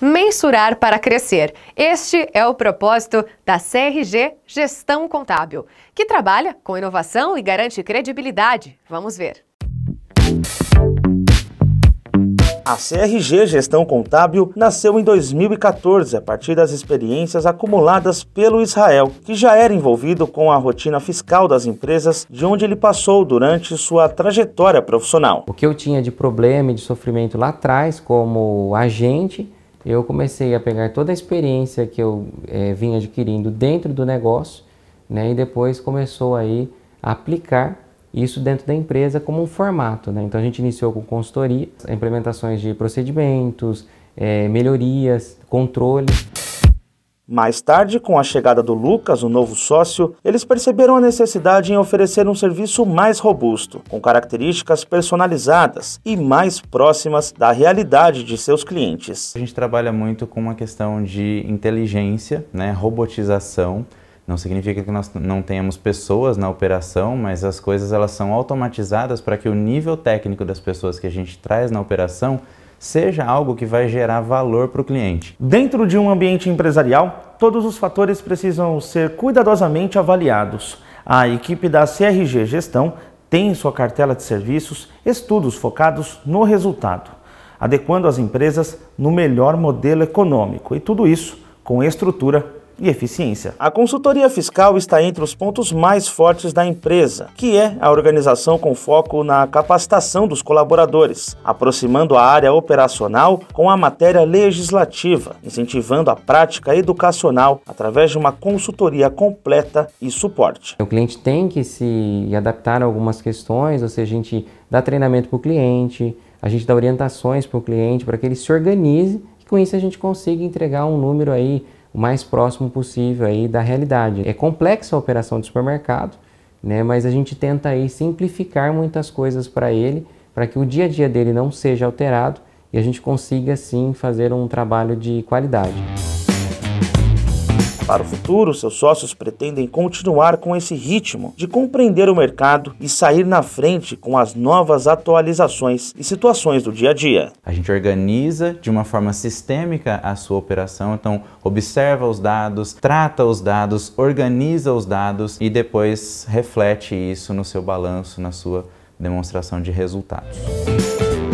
Mensurar para crescer. Este é o propósito da CRG Gestão Contábil, que trabalha com inovação e garante credibilidade. Vamos ver. A CRG Gestão Contábil nasceu em 2014 a partir das experiências acumuladas pelo Israel, que já era envolvido com a rotina fiscal das empresas de onde ele passou durante sua trajetória profissional. O que eu tinha de problema e de sofrimento lá atrás como agente eu comecei a pegar toda a experiência que eu é, vim adquirindo dentro do negócio, né, e depois começou aí a aplicar isso dentro da empresa como um formato. Né? Então a gente iniciou com consultoria, implementações de procedimentos, é, melhorias, controles. Mais tarde, com a chegada do Lucas, o novo sócio, eles perceberam a necessidade em oferecer um serviço mais robusto, com características personalizadas e mais próximas da realidade de seus clientes. A gente trabalha muito com uma questão de inteligência, né, robotização. Não significa que nós não tenhamos pessoas na operação, mas as coisas elas são automatizadas para que o nível técnico das pessoas que a gente traz na operação seja algo que vai gerar valor para o cliente. Dentro de um ambiente empresarial, todos os fatores precisam ser cuidadosamente avaliados. A equipe da CRG Gestão tem em sua cartela de serviços estudos focados no resultado, adequando as empresas no melhor modelo econômico e tudo isso com estrutura e eficiência. A consultoria fiscal está entre os pontos mais fortes da empresa, que é a organização com foco na capacitação dos colaboradores, aproximando a área operacional com a matéria legislativa, incentivando a prática educacional através de uma consultoria completa e suporte. O cliente tem que se adaptar a algumas questões, ou seja, a gente dá treinamento para o cliente, a gente dá orientações para o cliente para que ele se organize e com isso a gente consiga entregar um número aí o mais próximo possível aí da realidade. É complexa a operação de supermercado, né, mas a gente tenta aí simplificar muitas coisas para ele, para que o dia a dia dele não seja alterado e a gente consiga sim fazer um trabalho de qualidade. Para o futuro, seus sócios pretendem continuar com esse ritmo de compreender o mercado e sair na frente com as novas atualizações e situações do dia a dia. A gente organiza de uma forma sistêmica a sua operação, então observa os dados, trata os dados, organiza os dados e depois reflete isso no seu balanço, na sua demonstração de resultados.